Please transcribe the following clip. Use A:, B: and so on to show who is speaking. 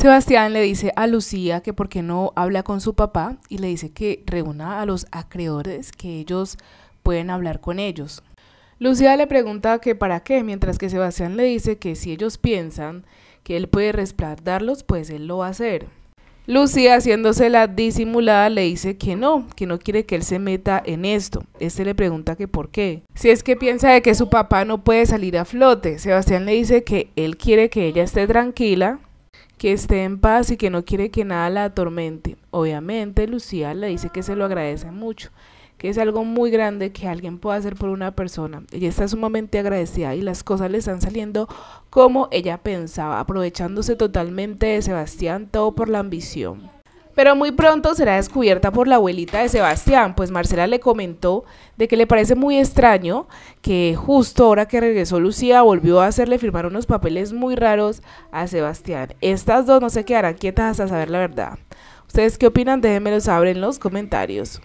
A: Sebastián le dice a Lucía que por qué no habla con su papá y le dice que reúna a los acreedores que ellos pueden hablar con ellos. Lucía le pregunta que para qué, mientras que Sebastián le dice que si ellos piensan que él puede respaldarlos, pues él lo va a hacer. Lucía, haciéndose la disimulada, le dice que no, que no quiere que él se meta en esto. Este le pregunta que por qué. Si es que piensa de que su papá no puede salir a flote, Sebastián le dice que él quiere que ella esté tranquila que esté en paz y que no quiere que nada la atormente. Obviamente Lucía le dice que se lo agradece mucho, que es algo muy grande que alguien pueda hacer por una persona. Ella está sumamente agradecida y las cosas le están saliendo como ella pensaba, aprovechándose totalmente de Sebastián, todo por la ambición pero muy pronto será descubierta por la abuelita de Sebastián, pues Marcela le comentó de que le parece muy extraño que justo ahora que regresó Lucía volvió a hacerle firmar unos papeles muy raros a Sebastián. Estas dos no se quedarán quietas hasta saber la verdad. ¿Ustedes qué opinan? Déjenmelo saber en los comentarios.